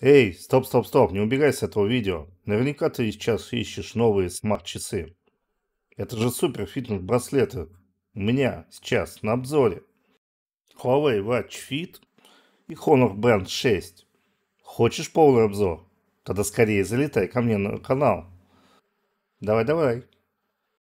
Эй, стоп, стоп, стоп, не убегай с этого видео. Наверняка ты сейчас ищешь новые смарт-часы. Это же супер фитнес-браслеты. У меня сейчас на обзоре. Huawei Watch Fit и Honor Band 6. Хочешь полный обзор? Тогда скорее залетай ко мне на канал. Давай-давай.